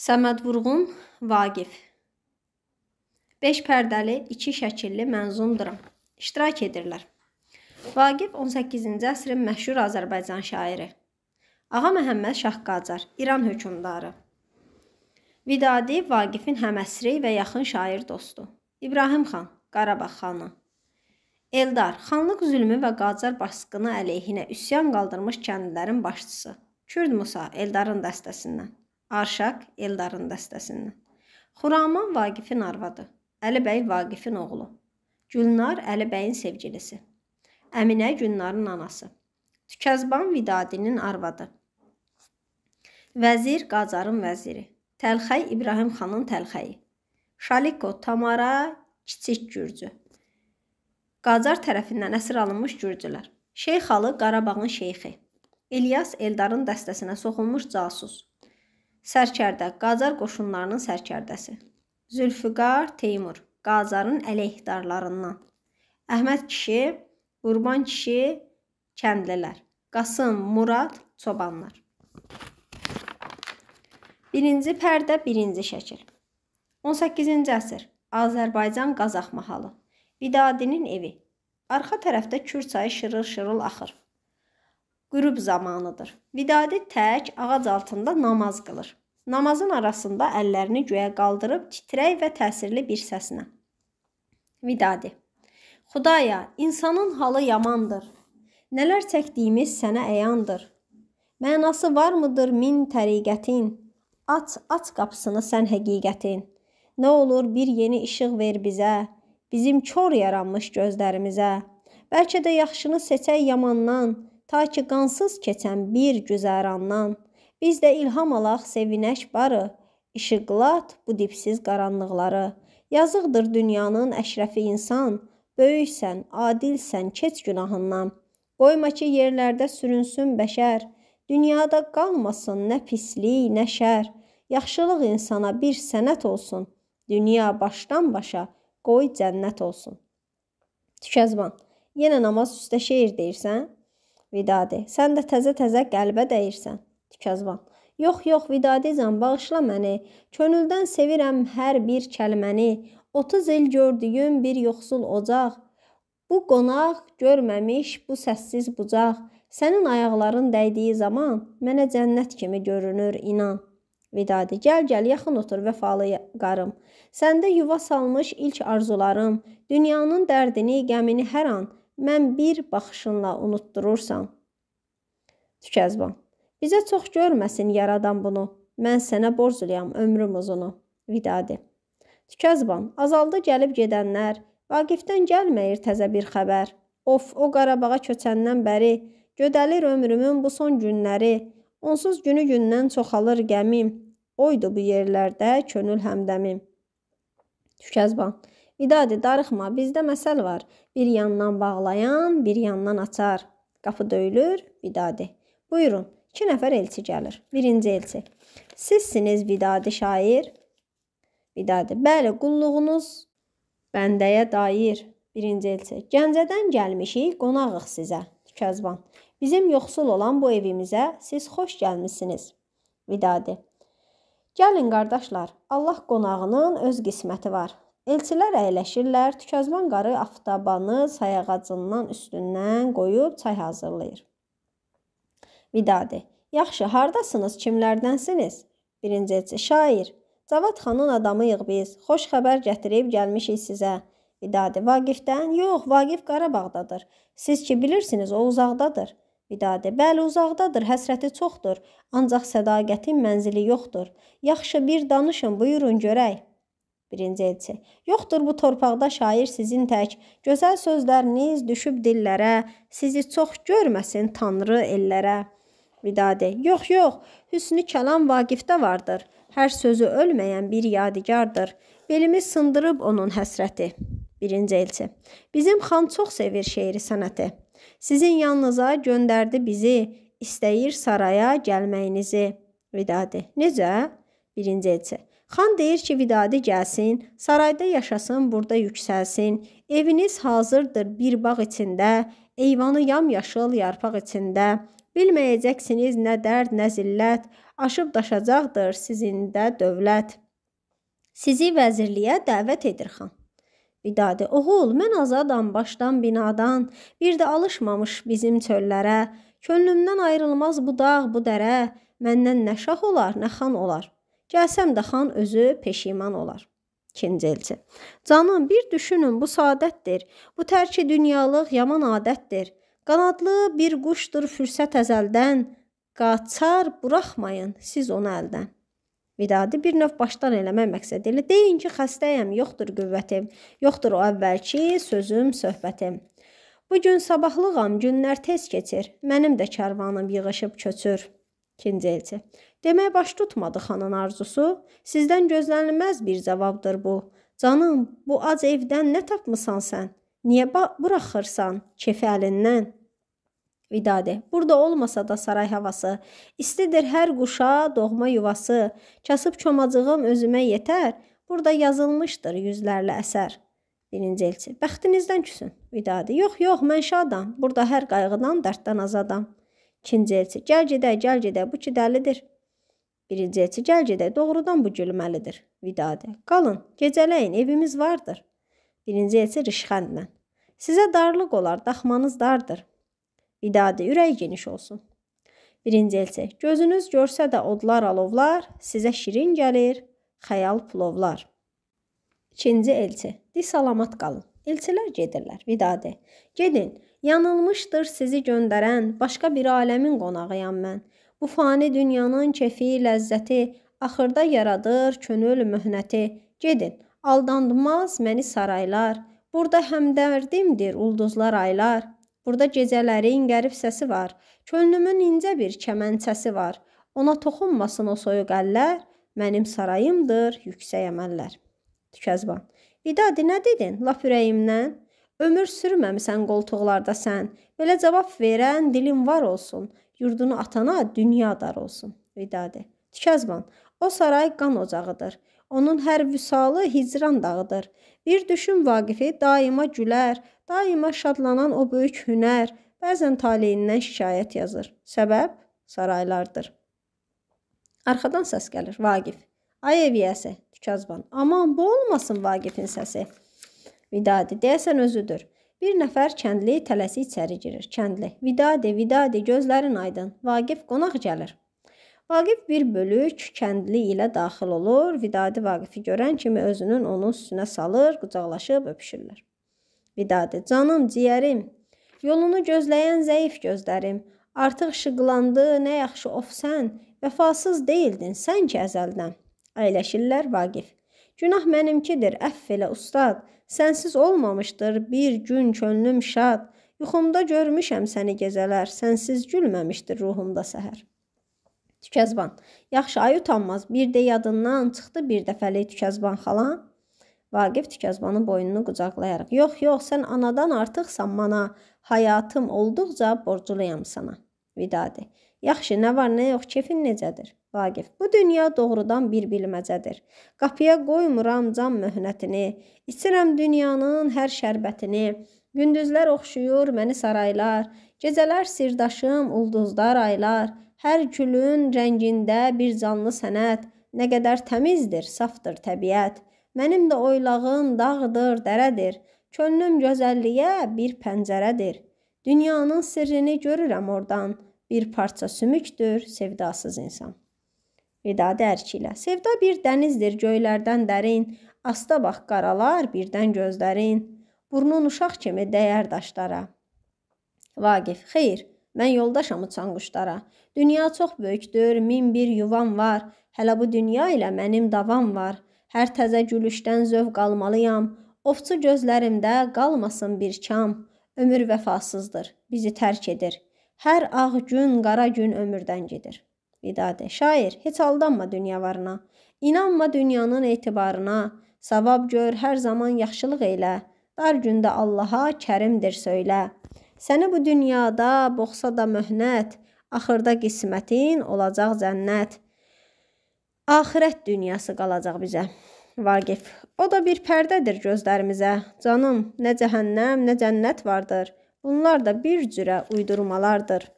Səməd Vurğun, Vaqif. 5 pərdəli, 2 şəkilli mənzum dram iştirak edirlər. Vaqif 18-ci əsrin məşhur Azərbaycan şairi. Ağa Məhəmməd Şah Qacar, İran hökmdarı. Vidadi Vaqifin həməsri və yaxın şair dostu. İbrahim xan, Qarabağ xanı. Eldar, xanlıq zülmü və Qacar basqını əleyhinə üsyan qaldırmış kəndlilərin başçısı. Kürd Musa, Eldarın dəstəsindən. Arşaq Eldarın dəstəsindən. Xuraman Vaqifin arvadı. Əli bəy Vaqifin oğlu. Gülnar Əli bəyin sevgilisi. Əminə Gülnarın anası. Tükəzban Vidadinin arvadı. Vəzir Qacarın vəziri. Təlxəy İbrahim xanın təlxəyi. Şaliko Tamara kiçik gürcü. Qacar tərəfindən əsir alınmış gürcülər. Şeyx Alı Qarabağın şeyxi. İlyas Eldarın dəstəsinə soxulmuş casus. Sərkərdə, Qacar qoşunlarının sərkərdəsi. Zülfüqar Teymur, Qacarın əleyhdarlarından. Əhməd kişi, Qurban kişi, kəndlilər. Qasım, Murad, çobanlar. Birinci pərdə, birinci şəkil. 18-ci əsr. Azərbaycan Qazax mahalı. Vidadinin evi. Arxa tərəfdə Kür çayı şırıl-şırıl axır. Qürub zamanıdır. Vidadi tək ağac altında namaz qılır. Namazın arasında əllərini göyə qaldırıb titrək və təsirli bir səslə. Vidadi. Xudaya, insanın halı yamandır. Nələr çəkdiyimiz sənə əyandır. Mənası varmıdır min təriqətin? Aç, aç qapısını sən həqiqətin. Nə olur bir yeni işıq ver bizə, bizim kor yaranmış gözlərimizə. Bəlkə də yaxşını seçək yamandan, ta ki qansız keçən bir güzərandan. Biz də ilham alaq, sevinək barı, işıqlat bu dipsiz qaranlıqları. Yazıqdır dünyanın əşrəfi insan, böyüksən, adilsən, keç günahından. Qoyma ki, yerlərdə sürünsün bəşər, dünyada qalmasın nə pislik, nə şər. Yaxşılıq insana bir sənət olsun. Dünya başdan başa qoy cənnət olsun. Tükəzban, yenə namaz üstə şeir deyirsən? Vidadi, sən də təzə-təzə qəlbə dəyirsən. Tükəzban. Yox, yox, Vidadizam, bağışla məni. Könüldən sevirəm hər bir kəlməni. 30 il gördüyüm bir yoxsul ocaq. Bu qonaq görməmiş bu səssiz bucaq. Sənin ayaqların dəydiyi zaman mənə cənnət kimi görünür, inan. Vidadi, gəl, gəl, yaxın otur vəfalı qarım. Səndə yuva salmış ilk arzularım, dünyanın dərdini, qəmini hər an mən bir baxışınla unutdurursan. Tükəzban Bizə çox görməsin yaradan bunu. Mən sənə borcluyam ömrüm uzunu. Vidadi. Tükəzban, azaldı gəlib gedənlər. Vaqifdən gəlməyir təzə bir xəbər. Of, o Qarabağa köçəndən bəri gödəlir ömrümün bu son günləri. Onsuz günü gündən çoxalır gəmim. Oydu bu yerlərdə könül həmdəmim. Tükəzban. Vidadi, darıxma, bizdə məsəl var. Bir yandan bağlayan, bir yandan açar. Qapı döyülür, vidadi. Buyurun, İki nəfər elçi gəlir. Birinci elçi. Sizsiniz Vidadi şair. Vidadi. Bəli, qulluğunuz bəndəyə dair. Birinci elçi. Gəncədən gəlmişik, qonağıq sizə. Tükəzban. Bizim yoxsul olan bu evimizə siz xoş gəlmisiniz. Vidadi. Gəlin qardaşlar, Allah qonağının öz qisməti var. Elçilər əyləşirlər, tükəzban qarı aftabanı sayağacından üstündən qoyub çay hazırlayır. Vidadi. Yaxşı, hardasınız, kimlərdənsiniz? Birinci elçi, şair. Cavad xanın adamıyıq biz. Xoş xəbər gətirib gəlmişik sizə. Vidadi, Vaqifdən? Yox, Vaqif Qarabağdadır. Siz ki bilirsiniz, o uzaqdadır. Vidadi, bəli uzaqdadır, həsrəti çoxdur, ancaq sədaqətin mənzili yoxdur. Yaxşı bir danışın, buyurun görək. Birinci elçi. Yoxdur bu torpaqda şair sizin tək. Gözəl sözləriniz düşüb dillərə, sizi çox görməsin Tanrı ellərə. Vidadi. Yox, yox, hüsnü kəlam Vaqifdə vardır. Hər sözü ölməyən bir yadigardır. Belimi sındırıb onun həsrəti. Birinci elçi. Bizim xan çox sevir şeiri sənəti. Sizin yanınıza göndərdi bizi, istəyir saraya gəlməyinizi. Vidadi. Necə? Birinci elçi. Xan deyir ki, Vidadi gəlsin, sarayda yaşasın, burada yüksəlsin. Eviniz hazırdır bir bağ içində, eyvanı yamyaşıl yarpaq içində. Bilməyəcəksiniz nə dərd, nə zillət, aşıb daşacaqdır sizin də dövlət. Sizi vəzirliyə dəvət edir xan. Vidadi, oğul, mən azadam başdan binadan, bir də alışmamış bizim çöllərə, könlümdən ayrılmaz bu dağ, bu dərə, məndən nə şah olar, nə xan olar. Gəlsəm də xan özü peşiman olar. İkinci elçi. Canım, bir düşünün, bu saadətdir. Bu tərki dünyalıq yaman adətdir. Qanadlı bir quşdur fürsət əzəldən, qaçar, buraxmayın siz onu əldən. Vidadi bir növ başdan eləmək məqsədi ilə deyin ki, xəstəyəm, yoxdur qüvvətim, yoxdur o əvvəlki sözüm, söhbətim. Bu gün sabahlıqam, günlər tez keçir. Mənim də karvanım yığışıb köçür. İkinci elçi. Demək baş tutmadı xanın arzusu. Sizdən gözlənilməz bir cavabdır bu. Canım, bu ac evdən nə tapmısan sən? Niyə buraxırsan kefi əlindən? Vidadi. Burada olmasa da saray havası. İstidir hər quşa doğma yuvası. Kasıb çomacığım özümə yetər. Burada yazılmışdır yüzlərlə əsər. Birinci elçi. Bəxtinizdən küsün. Vidadi. Yox, yox, mən şadam. Burada hər qayğıdan, dərddən azadam. İkinci elçi. Gəl gedək, gəl gedək. Bu ki dəlidir. Birinci elçi. Gəl gedək. Doğrudan bu gülməlidir. Vidadi. Qalın, gecələyin, evimiz vardır. Birinci elçi rişxəndlə. Sizə darlıq olar, daxmanız dardır. Vidadi ürək geniş olsun. Birinci elçək, gözünüz görsə də odlar alovlar, sizə şirin gəlir, xəyal plovlar. İkinci elçi, di salamat qalın. Elçilər gedirlər, vidadi. Gedin, yanılmışdır sizi göndərən, başqa bir aləmin qonağıyam mən. Bu fani dünyanın kefi, ləzzəti, axırda yaradır könül möhnəti. Gedin, aldanmaz məni saraylar, burada həmdərdimdir ulduzlar aylar. Burada gecələrin qərib səsi var. Könlümün incə bir kəmənçəsi var. Ona toxunmasın o soyuq əllər, mənim sarayımdır yüksək əməllər. Tükəzban. İdadi nə dedin? Lap ürəyimdən. Ömür sürməmisən qoltuqlarda sən. Belə cavab verən dilin var olsun. Yurdunu atana dünya dar olsun. İdadi. Tükəzban. O saray qan ocağıdır. Onun hər vüsalı hicran dağıdır. Bir düşün Vaqifi daima gülər, daima şadlanan o böyük hünər, bəzən taleyindən şikayət yazır. Səbəb saraylardır. Arxadan səs gəlir. Vaqif. Ay eviyəsi, tükazban. Aman bu olmasın Vaqifin səsi. Vidadi, deyəsən özüdür. Bir nəfər kəndli tələsik içəri girir. Kəndli. Vidadi, vidadi, gözlərin aydın. Vaqif qonaq gəlir. Vaqif bir bölük kəndli ilə daxil olur. Vidadi Vaqifi görən kimi özünün onun üstünə salır, qucaqlaşıb öpüşürlər. Vidadi: "Canım, ciyərim, yolunu gözləyən zəif gözlərim, artıq işıqlandı, nə yaxşı of sən, vəfasız deyildin sən ki əzəldən." Əyləşirlər Vaqif. "Günah mənimkidir, əff elə ustad. Sənsiz olmamışdır bir gün könlüm şad. Yuxumda görmüşəm səni gecələr, sənsiz gülməmişdir ruhumda səhər." Tükəzban. Yaxşı, ay utanmaz. Bir də yadından çıxdı bir dəfəlik Tükəzban xalan. Vaqif Tükəzbanın boynunu qucaqlayaraq. Yox, yox, sən anadan artıqsan mana. Həyatım olduqca borcluyam sana. Vidadi. Yaxşı, nə var, nə yox, kefin necədir? Vaqif. Bu dünya doğrudan bir bilməcədir. Qapıya qoymuram can möhnətini. İçirəm dünyanın hər şərbətini. Gündüzlər oxşuyur məni saraylar. Gecələr sirdaşım ulduzlar aylar. Hər gülün rəngində bir canlı sənət, nə qədər təmizdir, safdır təbiət. Mənim də oylağım dağdır, dərədir. Könlüm gözəlliyə bir pəncərədir. Dünyanın sirrini görürəm oradan. Bir parça sümükdür sevdasız insan. Vidadi Ərki ilə. Sevda bir dənizdir göylərdən dərin. Asta bax qaralar birdən gözlərin. Burnun uşaq kimi dəyər daşlara. Vaqif. Xeyr. Mən yoldaşam uçan quşlara. Dünya çox böyükdür, min bir yuvam var. Hələ bu dünya ilə mənim davam var. Hər təzə gülüşdən zövq almalıyam. Ovçu gözlərimdə qalmasın bir kam. Ömür vəfasızdır, bizi tərk edir. Hər ağ gün, qara gün ömürdən gedir. Vidadə, şair, heç aldanma dünya varına. İnanma dünyanın etibarına. Savab gör, hər zaman yaxşılıq elə. Dar gündə Allaha kərimdir söylə. Səni bu dünyada boğsa da möhnət, axırda qismətin olacaq cənnət. Axirət dünyası qalacaq bizə. Vaqif. O da bir pərdədir gözlərimizə. Canım, nə cəhənnəm, nə cənnət vardır. Bunlar da bir cürə uydurmalardır.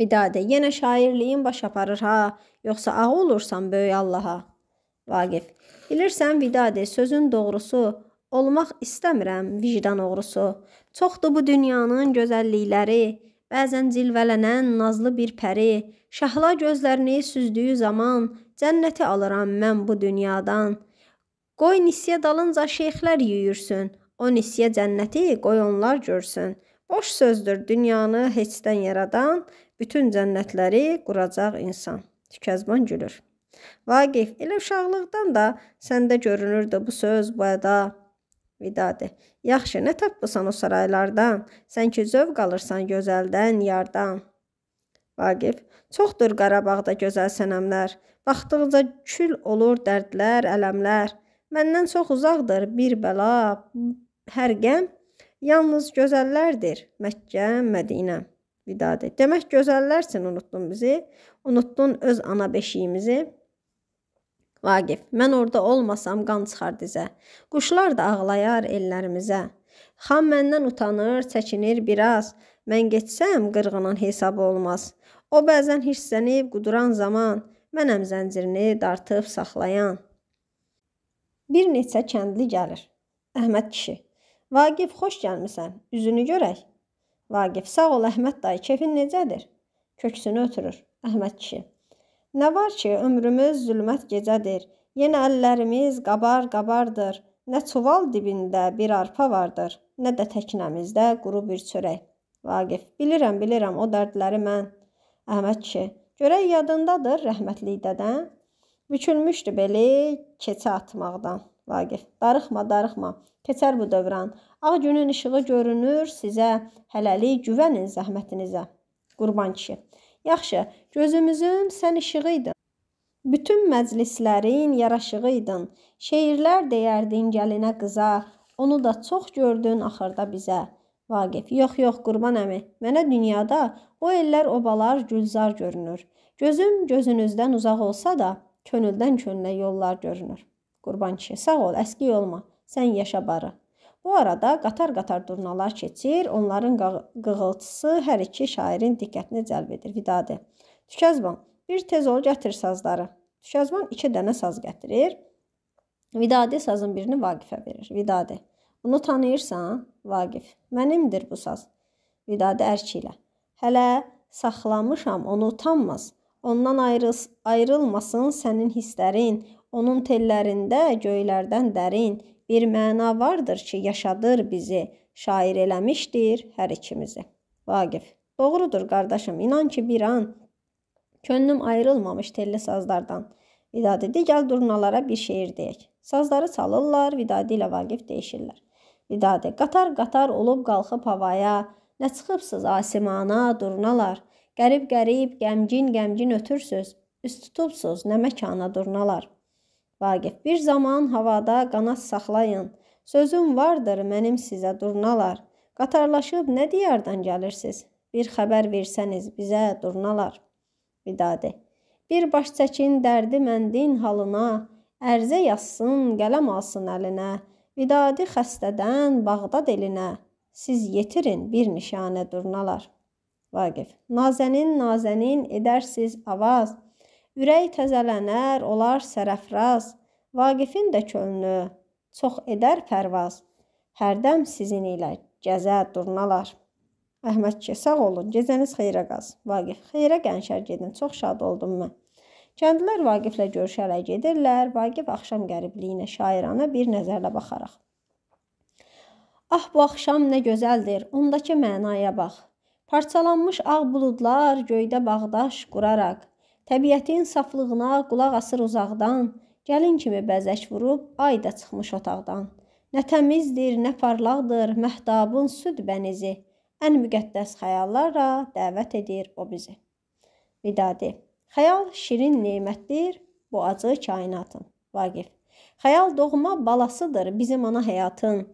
Vidadə, yenə şairliyin baş aparır ha, yoxsa ağa olursan böyük Allaha. Vaqif. Bilirsən Vidadə, sözün doğrusu Olmaq istəmirəm vicdan oğrusu. Çoxdur bu dünyanın gözəllikləri. Bəzən cilvələnən nazlı bir pəri, şəhla gözlərini süzdüyü zaman cənnəti alıram mən bu dünyadan. Qoy nisiyə dalınca şeyxlər yüyürsün. O nisiyə cənnəti qoy onlar görsün. Boş sözdür dünyanı heçdən yaradan, bütün cənnətləri quracaq insan. Tükəzban gülür. Vaqif, elə uşaqlıqdan da səndə görünürdü bu söz, bu əda. Vidadi. Yaxşı, nə tapmısan o saraylardan? Sən ki zövq alırsan gözəldən, yardan. Vaqif. Çoxdur Qarabağda gözəl sənəmlər. Baxdıqca kül olur dərdlər, ələmlər. Məndən çox uzaqdır bir bəla, hər qəm. Yalnız gözəllərdir Məkkə, Mədinə. Vidadi. Demək gözəllərsin, unutdun bizi. Unutdun öz ana beşiyimizi. Vaqif, mən orada olmasam qan çıxar dizə. Quşlar da ağlayar ellərimizə. Xan məndən utanır, çəkinir biraz. Mən getsəm qırğının hesabı olmaz. O bəzən hirslənib quduran zaman mənəm zəncirini dartıb saxlayan. Bir neçə kəndli gəlir. Əhməd kişi. Vaqif, xoş gəlmisən. Üzünü görək. Vaqif, sağ ol Əhməd dayı, kefin necədir? Köksünü ötürür. Əhməd kişi. Nə var ki, ömrümüz zülmət gecədir. Yenə əllərimiz qabar-qabardır. Nə çuval dibində bir arpa vardır, nə də təknəmizdə quru bir çörək. Vaqif, bilirəm, bilirəm o dərdləri mən. Əhməd kişi, görək yadındadır rəhmətlik dədən. Bükülmüşdü beli keçə atmaqdan. Vaqif, darıxma, darıxma. Keçər bu dövran. Ağ günün işığı görünür sizə. Hələlik güvənin zəhmətinizə. Qurban kişi. Yaxşı, gözümüzün sən işığı idin. Bütün məclislərin yaraşığı idin. Şeirlər deyərdin gəlinə qıza, onu da çox gördün axırda bizə. Vaqif: "Yox, yox, Qurban əmi. Mənə dünyada o ellər, obalar gülzar görünür. Gözüm gözünüzdən uzaq olsa da, könüldən könlə yollar görünür." Qurban kişi: "Sağ ol, əskik olma. Sən yaşa barı." Bu arada qatar-qatar durnalar keçir, onların qığıltısı hər iki şairin diqqətini cəlb edir. Vidadi. Tükəzban, bir tez ol gətir sazları. Tükəzban iki dənə saz gətirir. Vidadi sazın birini Vaqifə verir. Vidadi. Bunu tanıyırsan? Vaqif. Mənimdir bu saz. Vidadi ərki ilə. Hələ saxlamışam, onu utanmaz. Ondan ayrıl ayrılmasın sənin hisslərin, onun tellərində göylərdən dərin, bir məna vardır ki, yaşadır bizi, şair eləmişdir hər ikimizi. Vaqif. Doğrudur qardaşım, inan ki bir an könlüm ayrılmamış telli sazlardan. Vida dedi, gəl durnalara bir şeir deyək. Sazları çalırlar, Vidadi ilə Vaqif deyişirlər. Vidadi, qatar-qatar olub qalxıb havaya, nə çıxıbsız asimana, durnalar, qərib-qərib, qəmgin-qəmgin ötürsüz, üst tutubsuz nə məkana durnalar.'' Vaqif bir zaman havada qanad saxlayın. Sözüm vardır mənim sizə durnalar. Qatarlaşıb nə diyardan gəlirsiz? Bir xəbər versəniz bizə durnalar. Vidadi. Bir baş çəkin dərdi məndin halına, ərzə yazsın, qələm alsın əlinə. Vidadi xəstədən Bağdad elinə. Siz yetirin bir nişanə durnalar. Vaqif. Nazənin, nazənin edərsiz avaz. Ürək təzələnər, olar sərəfraz, Vaqifin də könlü çox edər pərvaz. Hərdəm sizin ilə gəzə durnalar. Əhməd ki, sağ olun, gecəniz xeyrə qaz. Vaqif, xeyrə qənşər gedin, çox şad oldum mən. Kəndlilər Vaqiflə görüşərək gedirlər. Vaqif axşam qəribliyinə şairana bir nəzərlə baxaraq. Ah, bu axşam nə gözəldir. Ondakı mənaya bax. Parçalanmış ağ buludlar göydə bağdaş quraraq Təbiətin saflığına qulaq asır uzaqdan, gəlin kimi bəzək vurub ay da çıxmış otaqdan. Nə təmizdir, nə parlaqdır məhdabın süd bənizi. Ən müqəddəs xəyallara dəvət edir o bizi. Vidadi. Xəyal şirin nemətdir bu acı kainatın. Vaqif. Xəyal doğma balasıdır bizim ana həyatın.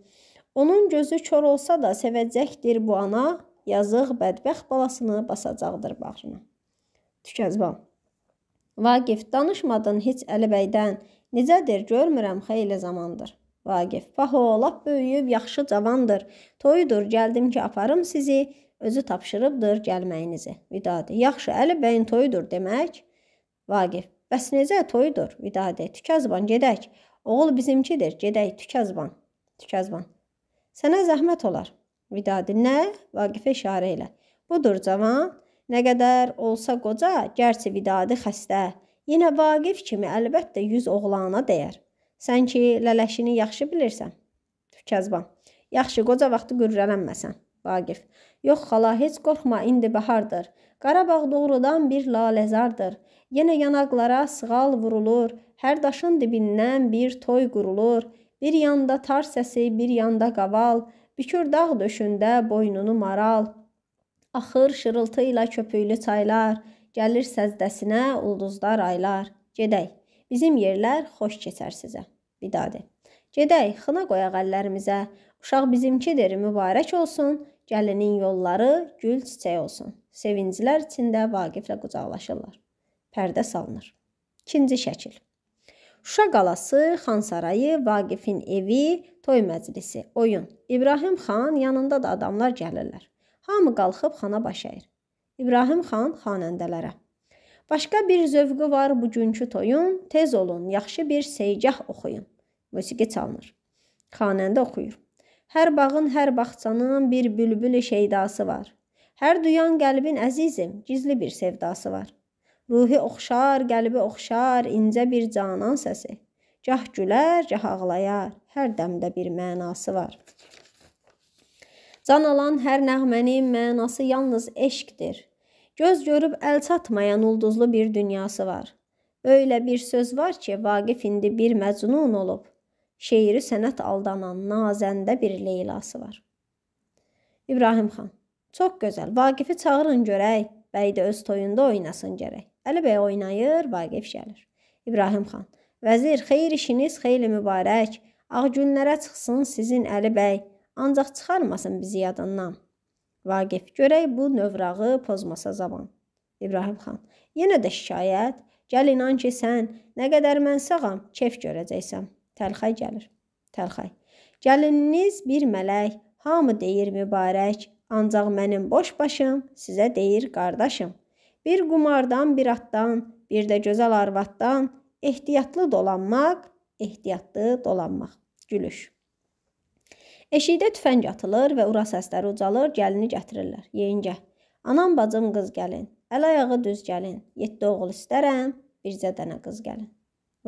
Onun gözü kor olsa da sevəcəkdir bu ana, yazıq bədbəxt balasını basacaqdır bağrına. Tükəzban. Vaqif danışmadın heç Əlibəydən. Necədir görmürəm xeyli zamandır. Vaqif, bax o, lap böyüyüb yaxşı cavandır. Toyudur, gəldim ki, aparım sizi. Özü tapşırıbdır gəlməyinizi. Vidadi, yaxşı, Əlibəyin toyudur demək. Vaqif, bəs necə toyudur? Vidadi, tükəzban, gedək. Oğul bizimkidir, gedək, tükəzban. Tükəzban, sənə zəhmət olar. Vidadi, nə? Vaqifə işarə elə. Budur cavan, Nə qədər olsa qoca, gərçi vidadi xəstə, yenə Vaqif kimi əlbəttə yüz oğlana dəyər. Sən ki lələşini yaxşı bilirsən. Kəzban. Yaxşı, qoca vaxtı qürrələnməsən. Vaqif. Yox xala, heç qorxma, indi bahardır. Qarabağ doğrudan bir laləzardır. Yenə yanaqlara sığal vurulur, hər daşın dibindən bir toy qurulur. Bir yanda tar səsi, bir yanda qaval, bükür dağ döşündə boynunu maral. Axır şırıltı ilə köpüklü çaylar, gəlir səzdəsinə ulduzlar aylar. Gedək. Bizim yerlər xoş keçər sizə. Vidadi. Gedək, xına qoyaq əllərimizə. Uşaq bizimkidir, mübarək olsun. Gəlinin yolları gül çiçək olsun. Sevinclər içində Vaqiflə qucaqlaşırlar. Pərdə salınır. İkinci şəkil. Şuşa qalası, Xan sarayı, Vaqifin evi, toy məclisi, oyun. İbrahim xan yanında da adamlar gəlirlər. Hamı qalxıb xana baş əyir. İbrahim xan xanəndələrə. Başqa bir zövqü var bugünkü toyun, tez olun, yaxşı bir seycah oxuyun. Musiqi çalınır. Xanəndə oxuyur. Hər bağın, hər bağçanın bir bülbül şeydası var. Hər duyan qəlbin əzizim, gizli bir sevdası var. Ruhi oxşar, qəlbi oxşar, incə bir canan səsi. Cah gülər, cah ağlayar, hər dəmdə bir mənası var. Can alan hər nəğmənin mənası yalnız eşqdir. Göz görüb əl çatmayan ulduzlu bir dünyası var. Öylə bir söz var ki, Vaqif indi bir məcnun olub. Şeiri sənət aldanan nazəndə bir Leylası var. İbrahim xan. Çox gözəl. Vaqifi çağırın görək. Bəy də öz toyunda oynasın gərək. Əli bəy oynayır, Vaqif gəlir. İbrahim xan. Vəzir, xeyir işiniz xeyli mübarək. Ağ günlərə çıxsın sizin Əli bəy. Ancaq çıxarmasın bizi yadından. Vaqif görək bu növrağı pozmasa zaman. İbrahim xan. Yenə də şikayət. Gəl inan ki sən nə qədər mən sağam, kef görəcəksən. Təlxay gəlir. Təlxay. Gəlininiz bir mələk, hamı deyir mübarək, ancaq mənim boş başım sizə deyir qardaşım. Bir qumardan, bir atdan, bir də gözəl arvaddan ehtiyatlı dolanmaq, ehtiyatlı dolanmaq. Gülüş. Eşikdə tüfəng atılır və ura səsləri ucalır, gəlini gətirirlər. Yeyincə. Anam, bacım, qız gəlin. Əl ayağı düz gəlin. 7 oğul istərəm, bircə dənə qız gəlin.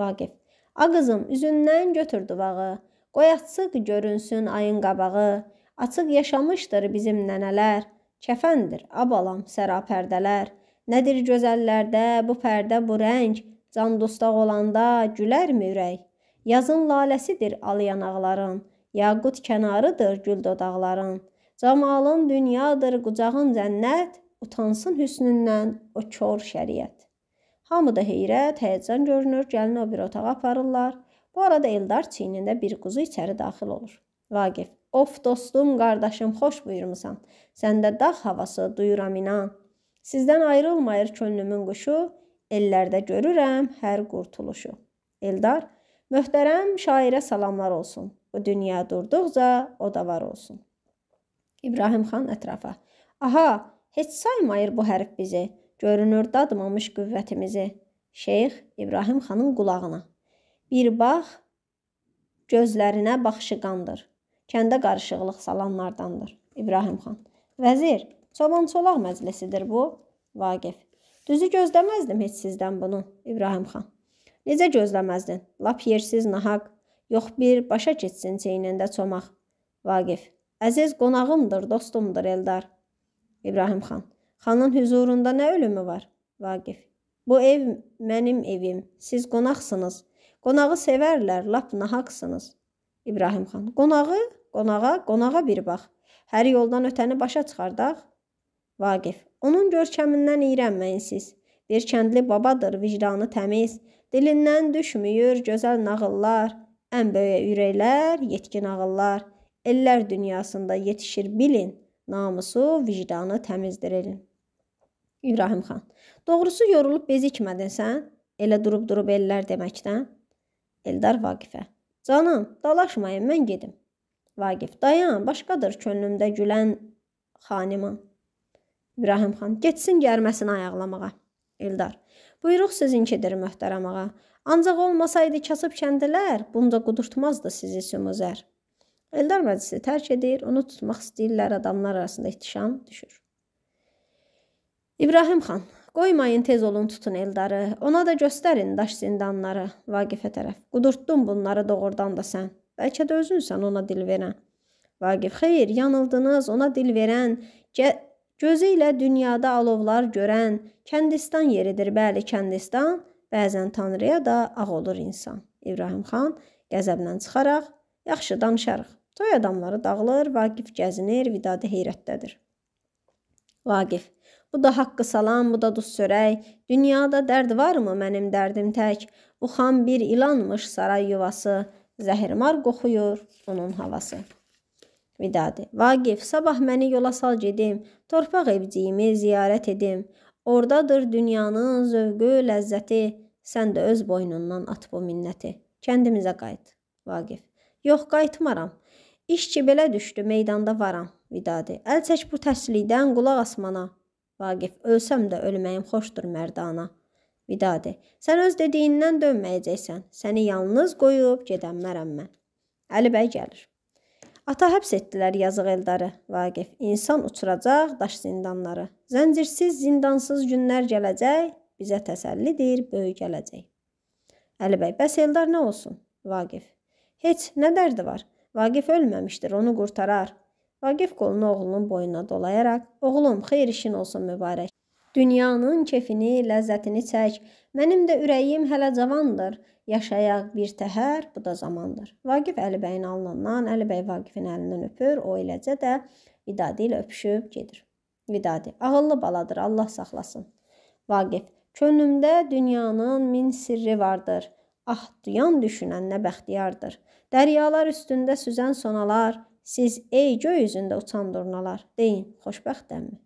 Vaqif. A qızım, üzündən götür duvağı. Qoy açıq görünsün ayın qabağı. Açıq yaşamışdır bizim nənələr. Kəfəndir, abalam, sərapərdələr. Nədir gözəllərdə bu pərdə, bu rəng? Can dostaq olanda gülərmi ürək? Yazın laləsidir al yanaqların. Yaqut kənarıdır gül dodaqların. Camalın dünyadır qucağın cənnət, utansın hüsnündən o kor şəriət. Hamıda heyrət, həyəcan görünür, gəlini o bir otağa aparırlar. Bu arada Eldar çiynində bir quzu içəri daxil olur. Vaqif, of dostum, qardaşım, xoş buyurmusan. Səndə dağ havası duyuram inan. Sizdən ayrılmayır könlümün quşu, ellərdə görürəm hər qurtuluşu. Eldar, Möhtərəm şairə salamlar olsun. Bu dünya durduqca o da var olsun. İbrahim xan ətrafa. Aha, heç saymayır bu hərf bizi. Görünür dadmamış qüvvətimizi. Şeyx İbrahim xanın qulağına. Bir bax, gözlərinə baxışı qandır. Kəndə qarışıqlıq salanlardandır. İbrahim xan. Vəzir, çoban-çolaq məclisidir bu. Vaqif. Düzü gözləməzdim heç sizdən bunu. İbrahim xan. Necə gözləməzdin? Lap yersiz nahaq. Yox bir başa keçsin çeynində çomaq. Vaqif. Əziz qonağımdır, dostumdur Eldar. İbrahim xan. Xanın huzurunda nə ölümü var? Vaqif. Bu ev mənim evim. Siz qonaqsınız. Qonağı sevərlər, lap nahaqsınız. İbrahim xan. Qonağı, qonağa, qonağa bir bax. Hər yoldan ötəni başa çıxardaq. Vaqif. Onun görkəmindən iyrənməyin siz. Bir kəndli babadır, vicdanı təmiz. Dilindən düşmür gözəl nağıllar, ən böyük ürəklər, yetkin ağıllar. Ellər dünyasında yetişir bilin, namusu, vicdanı təmizdir elin. İbrahim xan. Doğrusu yorulub bezikmədin sən? Elə durub-durub ellər deməkdən? Eldar Vaqifə. Canım, dalaşmayın, mən gedim. Vaqif. Dayan, başqadır könlümdə gülən xanımın. İbrahim xan. Getsin gərməsin ayaqlamağa. Eldar. Buyruq sizinkidir möhtərəm ağa. Ancaq olmasaydı kasıb kəndilər bunca qudurtmazdı sizi sümüzər. Eldar məclisi tərk edir, onu tutmaq istəyirlər adamlar arasında ihtişam düşür. İbrahim xan, qoymayın tez olun tutun Eldarı, ona da göstərin daş zindanları, Vaqifə tərəf. Qudurtdun bunları doğrudan da sən, bəlkə də özünsən ona dil verən. Vaqif, xeyr, yanıldınız, ona dil verən, Gözü ilə dünyada alovlar görən Kəndistan yeridir. Bəli, Kəndistan bəzən Tanrıya da ağ olur insan. İbrahim xan qəzəblə çıxaraq, yaxşı danışarıq. Toy adamları dağılır, Vaqif gəzinir, Vidadi heyrətdədir. Vaqif, bu da haqqı salam, bu da duz sörək. Dünyada dərd varmı mənim dərdim tək? Bu xan bir ilanmış saray yuvası, zəhirmar qoxuyur onun havası. Vidadi. Vaqif, sabah məni yola sal gedim, torpaq evciyimi ziyarət edim. Ordadır dünyanın zövqü, ləzzəti. Sən də öz boynundan at bu minnəti. Kəndimizə qayıt. Vaqif. Yox, qayıtmaram. İş ki belə düşdü, meydanda varam. Vidadi. Əl çək bu təslikdən qulaq asmana. Vaqif. Ölsəm də ölməyim xoşdur mərdana. Vidadi. Sən öz dediyindən dönməyəcəksən. Səni yalnız qoyub gedəmmərəm mən. Əli bəy gəlir. Ata həbs etdilər yazıq Eldarı, Vaqif. İnsan uçuracaq daş zindanları. Zəncirsiz, zindansız günlər gələcək, bizə təsəllidir böyük gələcək. Əli bəy, bəs Eldar nə olsun? Vaqif. Heç nə dərdi var? Vaqif ölməmişdir, onu qurtarar. Vaqif qolunu oğlunun boynuna dolayaraq, oğlum, xeyir işin olsun mübarək. Dünyanın kefini, ləzzətini çək. Mənim də ürəyim hələ cavandır. Yaşayaq bir təhər, bu da zamandır. Vaqif Əlibəyin alnından, Əlibəy Vaqifin əlindən öpür, o eləcə də Vidadi ilə öpüşüb gedir. Vidadi, ağıllı baladır, Allah saxlasın. Vaqif, könlümdə dünyanın min sirri vardır. Ah, duyan düşünən nə bəxtiyardır. Dəryalar üstündə süzən sonalar, siz ey göy üzündə uçan durnalar, deyin, xoşbəxtəmmi?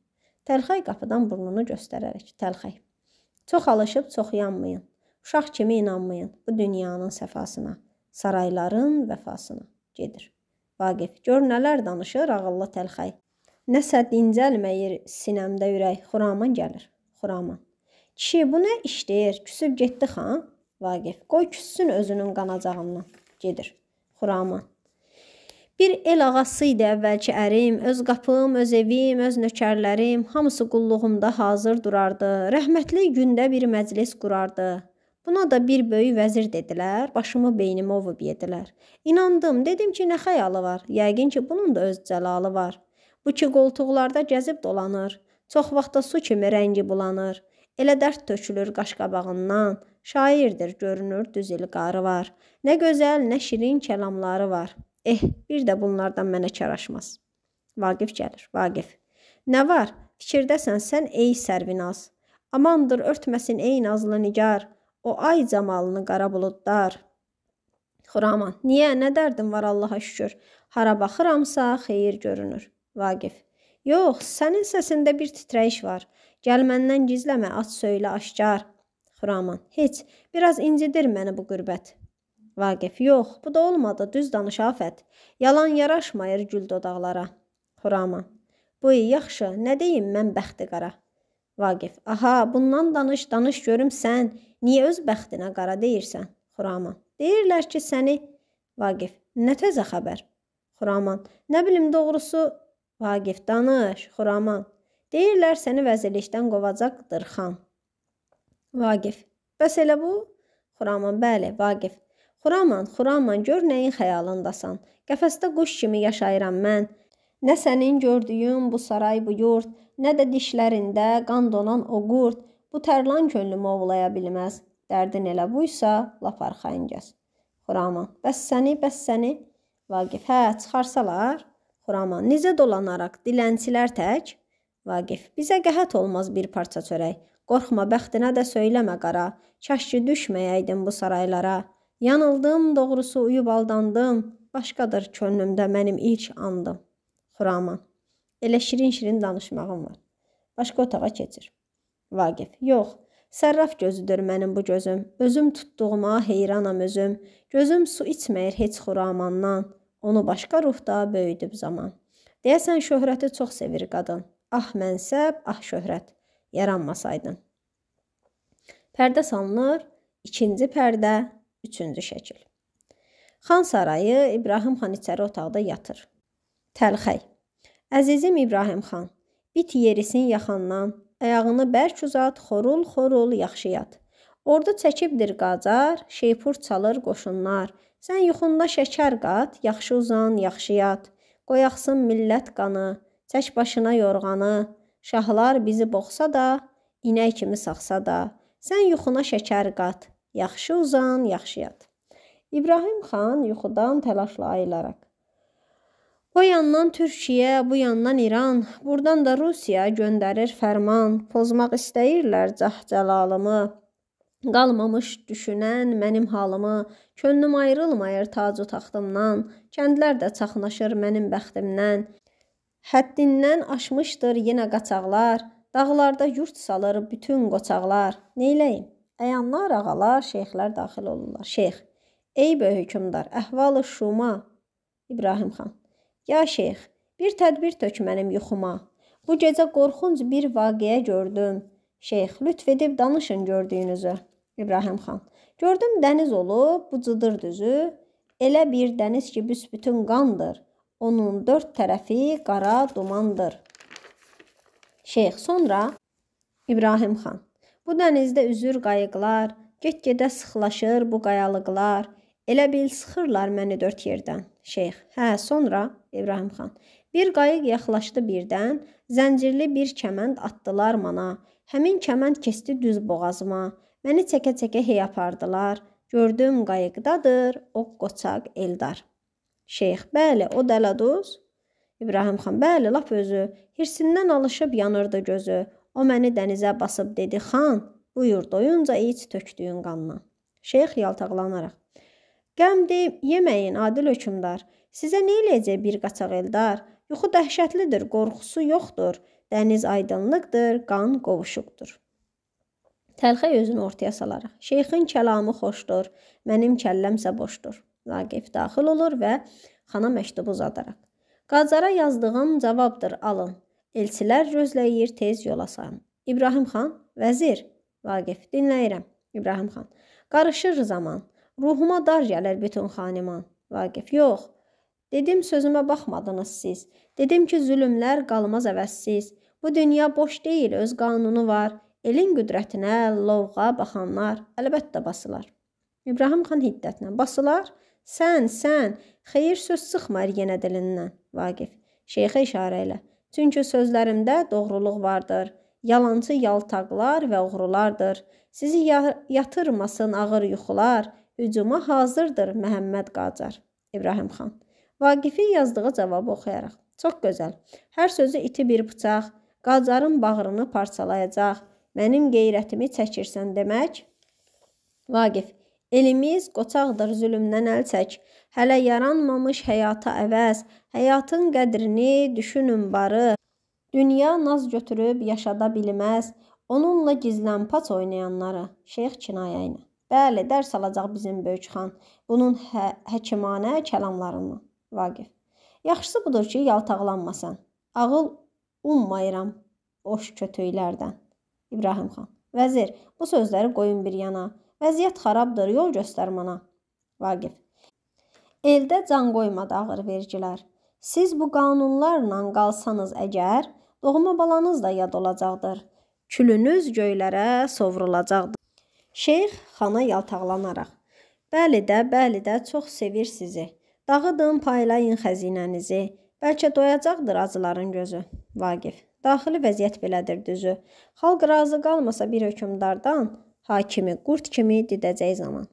Təlxəy qapıdan burnunu göstərərək, təlxəy. Çox alışıb çox yanmayın. Uşaq kimi inanmayın bu dünyanın səfasına, sarayların vəfasına gedir. Vaqif, gör nələr danışır ağıllı təlxəy. Nəsə dincəlməyir sinəmdə ürək, Xuraman gəlir. Xuraman. Kişi, bu nə işdir? Küsüb getdi xan? Vaqif, qoy küssün özünün qanacağından. Gedir. Xuraman. Bir el ağası idi əvvəlki ərim, öz qapım, öz evim, öz nökərlərim, hamısı qulluğumda hazır durardı. Rəhmətli gündə bir məclis qurardı. Buna da bir böyük vəzir dedilər, başımı beynimə ovub yedilər. İnandım, dedim ki, nə xəyalı var? Yəqin ki, bunun da öz cəlalı var. Bu ki qoltuqlarda gəzib dolanır. Çox vaxtda su kimi rəngi bulanır. Elə dərd tökülür qaşqabağından. Şairdir, görünür düz il qarı var. Nə gözəl, nə şirin kəlamları var. Eh, bir də bunlardan mənə çaraşmaz. Vaqif gəlir, Vaqif. Nə var? Fikirdəsən sən ey sərvinaz. Amandır örtməsin ey nazlı nigar. O ay camalını qara buludlar. Xuraman, niyə, nə dərdim var Allaha şükür. Hara baxıramsa xeyir görünür. Vaqif, yox, sənin səsində bir titrəyiş var. Gəl məndən gizləmə, aç söylə aşkar. Xuraman, heç, biraz incidir məni bu qürbət. Vaqif, yox, bu da olmadı, düz danış afət. Yalan yaraşmayır gül dodaqlara. Xuraman, bu iyi, yaxşı, nə deyim mən bəxti qara. Vaqif, aha, bundan danış, danış görüm sən, Niyə öz bəxtinə qara deyirsən? Xuraman. Deyirlər ki, səni Vaqif. Nə təzə xəbər? Xuraman. Nə bilim doğrusu Vaqif danış, Xuraman. Deyirlər səni vəzirlikdən qovacaq Dırxan. Vaqif. Bəs elə bu? Xuraman. Bəli, Vaqif. Xuraman, Xuraman, gör nəyin xəyalındasan. Qəfəsdə quş kimi yaşayıram mən. Nə sənin gördüyün bu saray, bu yurt, nə də dişlərində qan donan o qurd. Bu tərlan könlümü ovlaya bilməz. Dərdin elə buysa, lap arxayıncaz. Xuraman, bəs səni, bəs səni. Vaqif, hə, çıxarsalar. Xuraman, necə dolanaraq, dilənçilər tək. Vaqif, bizə qəhət olmaz bir parça çörək. Qorxma, bəxtinə də söyləmə qara. Kaş ki düşməyəydin bu saraylara. Yanıldım, doğrusu uyub aldandım. Başqadır könlümdə mənim ilk andım. Xuraman, elə şirin-şirin danışmağım var. Başqa otağa keçir. Vaqif, yox, sərraf gözüdür mənim bu gözüm, özüm tutduğuma heyranam özüm, gözüm su içməyir heç xuramandan, onu başqa ruhda böyüdüb zaman. Deyəsən, şöhrəti çox sevir qadın, ah mənsəb, ah şöhrət, yaranmasaydın. Pərdə salınır, ikinci pərdə, üçüncü şəkil. Xan sarayı İbrahim xan içəri otaqda yatır. Təlxəy. Əzizim İbrahim xan, bit yerisin yaxandan, Ayağını bərk uzat, xorul-xorul yaxşı yat. Orda çəkibdir qacar, şeypur çalır qoşunlar. Sən yuxunda şəkər qat, yaxşı uzan, yaxşı yat. Qoyaqsın millət qanı, çək başına yorğanı. Şahlar bizi boğsa da, inək kimi saxsa da. Sən yuxuna şəkər qat, yaxşı uzan, yaxşı yat. İbrahim xan yuxudan təlaşla ayılaraq O yandan Türkiyə, bu yandan İran, burdan da Rusiya göndərir fərman, pozmaq istəyirlər cəhcəlalımı. Qalmamış düşünən mənim halımı, könlüm ayrılmayır tacu taxtımdan, kəndlər də çaxnaşır mənim bəxtimdən. Həddindən aşmışdır yenə qaçaqlar, dağlarda yurd salır bütün qoçaqlar. Neyləyim? Əyanlar, ağalar, şeyxlər daxil olurlar. Şeyx: "Ey böyük hökmdar, əhval-ı şuma." İbrahim xan: Ya şeyx, bir tədbir tök mənim yuxuma. Bu gecə qorxunc bir vaqiə gördüm. Şeyx, lütf edib danışın gördüyünüzü. İbrahim xan, gördüm dəniz olub, bu cıdır düzü. Elə bir dəniz ki, büsbütün qandır. Onun dörd tərəfi qara dumandır. Şeyx, sonra İbrahim xan, bu dənizdə üzür qayıqlar, get-gedə sıxlaşır bu qayalıqlar. Elə bil sıxırlar məni dörd yerdən. Şeyx. Hə, sonra İbrahim xan. Bir qayıq yaxlaşdı birdən, zəncirli bir kəmənd atdılar mana. Həmin kəmənd keçdi düz boğazıma. Məni çəkə-çəkə hey apardılar. Gördüm qayıqdadır o qoçaq Eldar. Şeyx. Bəli, o dələduz. İbrahim xan. Bəli, lap özü. Hirsindən alışıb yanırdı gözü. O məni dənizə basıb dedi: "Xan, buyur, doyunca iç tökdüyün qanla." Şeyx yaltaqlanaraq: Qəm deyib yeməyin adil hökmdar. Sizə nə eləyəcək bir qaçaq Eldar? Yuxu dəhşətlidir, qorxusu yoxdur. Dəniz aydınlıqdır, qan qovuşuqdur. Təlxək özünü ortaya salaraq. Şeyxin kəlamı xoşdur, mənim kəlləmsə boşdur. Vaqif daxil olur və xana məktubu uzadaraq. Qacara yazdığım cavabdır, alın. Elçilər rözləyir, tez yola sayın. İbrahim xan, vəzir. Vaqif, dinləyirəm. İbrahim xan, qarışır zaman. Ruhuma dar gələr bütün xaniman. Vaqif, yox. Dedim sözümə baxmadınız siz. Dedim ki, zülmlər qalmaz əvəzsiz. Bu dünya boş deyil, öz qanunu var. Elin qüdrətinə, lovğa baxanlar əlbəttə basılar. İbrahim xan hiddətlə basılar. Sən, sən, xeyir söz sıxmır yenə dilindən. Vaqif, şeyxə işarə ilə. Çünki sözlərimdə doğruluq vardır. Yalançı yaltaqlar və oğrulardır. Sizi yatırmasın ağır yuxular, hücuma hazırdır Məhəmməd Qacar. İbrahim xan. Vaqifin yazdığı cavabı oxuyaraq. Çox gözəl. Hər sözü iti bir bıçaq, Qacarın bağrını parçalayacaq. Mənim qeyrətimi çəkirsən demək. Vaqif. Elimiz qoçaqdır zülmdən əl çək. Hələ yaranmamış həyata əvəz, həyatın qədrini düşünün barı. Dünya naz götürüb yaşada bilməz, onunla gizlənpaç oynayanları. Şeyx Kinayə ilə. Bəli, dərs alacaq bizim böyük xan. Bunun hə həkimanə kəlamlarından. Vaqif. Yaxşısı budur ki, yaltaqlanmasan. Ağıl ummayıram boş kötüylərdən. İbrahim xan. Vəzir, bu sözləri qoyun bir yana. Vəziyyət xarabdır, yol göstər mənə. Vaqif. Eldə can qoymadı ağır vergilər. Siz bu qanunlarla qalsanız əgər, doğma balanız da yad olacaqdır. Külünüz göylərə sovrulacaqdır. Şeyx xana yaltaqlanaraq: "Bəli də, bəli də, çox sevir sizi. Dağıdın, paylayın xəzinənizi. Bəlkə doyacaqdır acıların gözü." Vaqif: "Daxili vəziyyət belədir düzü. Xalq razı qalmasa bir hökmdardan hakimi qurd kimi didəcək zaman."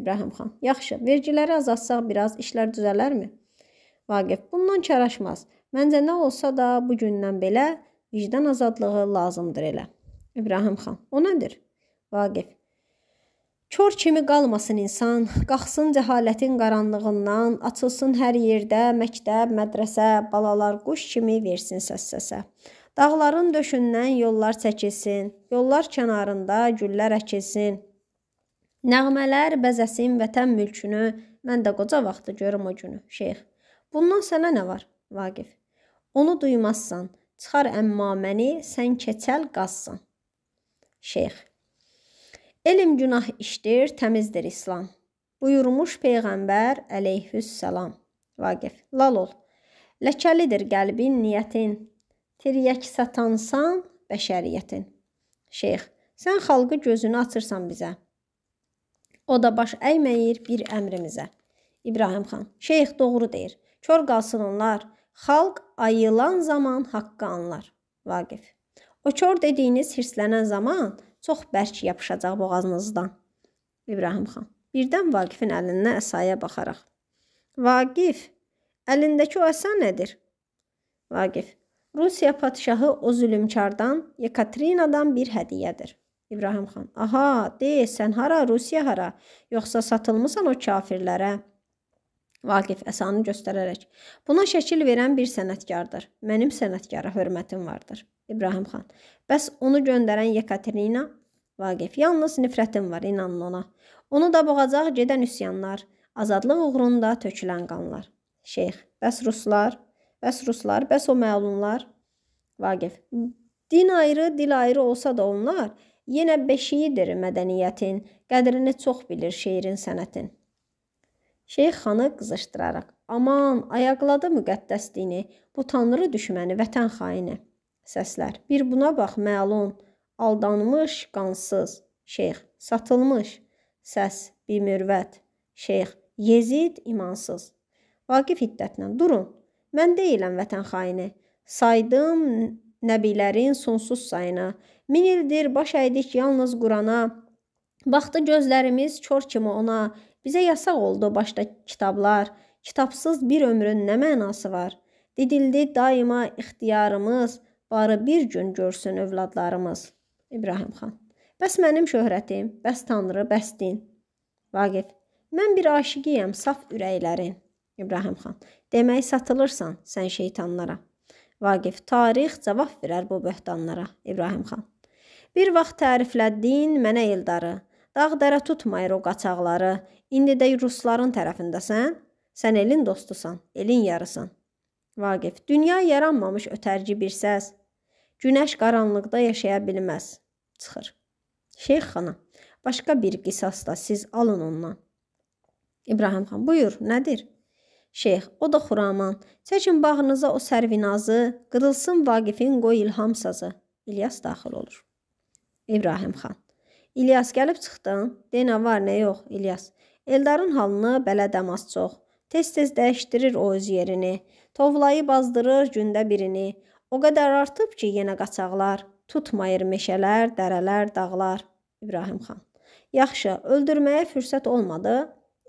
İbrahim xan: "Yaxşı, vergiləri azaltsaq biraz işlər düzələrmi?" Vaqif: "Bundan kar aşmaz. Məncə nə olsa da bu gündən belə vicdan azadlığı lazımdır elə." İbrahim xan: "O nədir?" Vaqif: Kor kimi qalmasın insan, qalxsın cəhalətin qaranlığından, açılsın hər yerdə məktəb, mədrəsə, balalar quş kimi versin səs-səsə. Dağların döşündən yollar çəkilsin, yollar kənarında güllər əkilsin. Nəğmələr bəzəsin vətən mülkünü, mən də qoca vaxtı görüm o günü, şeyx. Bundan sənə nə var, Vaqif? Onu duymazsan, çıxar əmmaməni, sən keçəl qazsan. Şeyx Elm günah işdir, təmizdir İslam. Buyurmuş Peyğəmbər əleyhüssəlam. Vaqif, lal ol. Ləkəlidir qəlbin, niyyətin. Tiryək satansan bəşəriyyətin. Şeyx, sən xalqı gözünü açırsan bizə. O da baş əyməyir bir əmrimizə. İbrahim xan, şeyx doğru deyir. Kör qalsın onlar. Xalq ayılan zaman haqqı anlar. Vaqif. O kör dediyiniz hirslənən zaman Çox bərk yapışacaq boğazınızdan. İbrahim xan. Birdən Vaqifin əlindən əsaya baxaraq. Vaqif, əlindəki o əsa nədir? Vaqif. Rusiya padşahı o zülmkardan, Yekatrinadan bir hədiyyədir. İbrahim xan. Aha, de, sən hara, Rusiya hara? Yoxsa satılmısan o kafirlərə? Vaqif əsanı göstərərək. Buna şəkil verən bir sənətkardır. Mənim sənətkara hörmətim vardır. İbrahim xan. Bəs onu göndərən Yekaterina? Vaqif. Yalnız nifrətim var, inanın ona. Onu da boğacaq gedən üsyanlar, azadlıq uğrunda tökülən qanlar. Şeyx. Bəs ruslar? Bəs ruslar? Bəs o məlumlar? Vaqif. Din ayrı, dil ayrı olsa da onlar yenə beşiyidir mədəniyyətin, qədrini çox bilir şeirin, sənətin. Şeyx xanı qızışdıraraq: "Aman, ayaqladı müqəddəs dini, bu tanrı düşməni, vətən xaini." səslər. Bir buna bax, məlun, aldanmış, qansız, şeyx, satılmış, səs, bimürvət, şeyx, yezid, imansız. Vaqif hiddətlə, durun, mən deyiləm vətən xaini, saydım nəbilərin sonsuz sayını, min ildir baş əydik yalnız Qurana, baxdı gözlərimiz çor kimi ona, bizə yasaq oldu başda kitablar, kitabsız bir ömrün nə mənası var? Didildi daima ixtiyarımız, barı bir gün görsün övladlarımız. İbrahim xan. Bəs mənim şöhrətim, bəs tanrı, bəs din. Vaqif. Mən bir aşiqiyəm saf ürəklərin. İbrahim xan. Demək satılırsan sən şeytanlara. Vaqif. Tarix cavab verər bu böhtanlara. İbrahim xan. Bir vaxt təriflədin mənə Eldarı. Dağ-dərə tutmayır o qaçaqları. İndi də rusların tərəfindəsən. Sən elin dostusan, elin yarısan. Vaqif. Dünya yaranmamış ötərci bir səs. Günəş qaranlıqda yaşaya bilməz. Çıxır. Şeyx xana, başqa bir qisas da siz alın ondan. İbrahim xan, buyur, nədir? Şeyx, o da Xuraman. Çəkin bağınıza o sərvinazı, qırılsın Vaqifin qoy ilham sazı. İlyas daxil olur. İbrahim xan. İlyas gəlib çıxdın? Denə var, nə yox, İlyas. Eldarın halını bələdəmaz çox. Tez-tez dəyişdirir o öz yerini. Tovlayı bazdırır gündə birini. O qədər artıb ki, yenə qaçaqlar, tutmayır meşələr, dərələr, dağlar. İbrahim xan. Yaxşı, öldürməyə fürsət olmadı.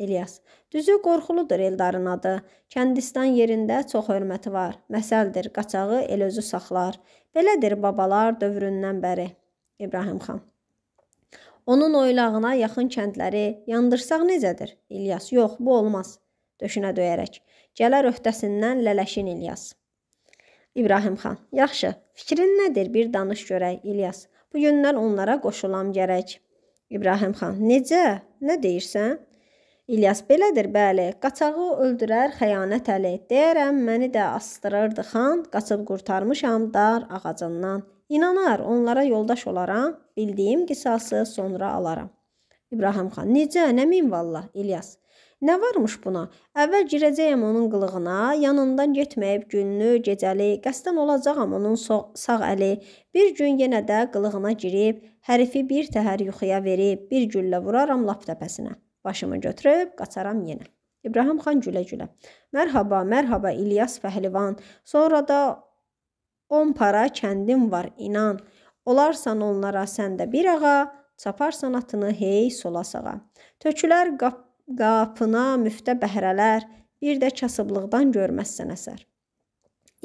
İlyas. Düzü qorxuludur Eldarın adı. Kəndistan yerində çox hörməti var. Məsəldir, qaçağı el özü saxlar. Belədir babalar dövründən bəri. İbrahim xan. Onun oylağına yaxın kəndləri yandırsaq necədir? İlyas. Yox, bu olmaz. Döşünə döyərək. Gələr öhdəsindən lələşin İlyas. İbrahim xan, yaxşı, fikrin nədir? Bir danış görək, İlyas. Bu günlər onlara qoşulam gərək. İbrahim xan, necə? Nə deyirsən? İlyas, belədir, bəli. Qaçağı öldürər xəyanət əli. Deyərəm, məni də astırırdı xan, qaçıb qurtarmışam dar ağacından. İnanar, onlara yoldaş olaram, bildiyim qisası sonra alaram. İbrahim xan, necə, nə min vallah, İlyas. Nə varmış buna? Əvvəl girəcəyəm onun qılığına, yanından getməyib günlü, gecəli, qəsdən olacağam onun sağ əli. Bir gün yenə də qılığına girib, hərifi bir təhər yuxuya verib, bir güllə vuraram lap təpəsinə. Başımı götürüb qaçaram yenə. İbrahim xan gülə-gülə. Mərhaba, mərhaba İlyas pəhlivan. Sonra da 10 para kəndim var inan. Olarsan onlara sən də bir ağa, çaparsan atını hey sola sağa. Tökülər qap qapına müftə bəhrələr, bir də kasıblıqdan görməzsən əsər.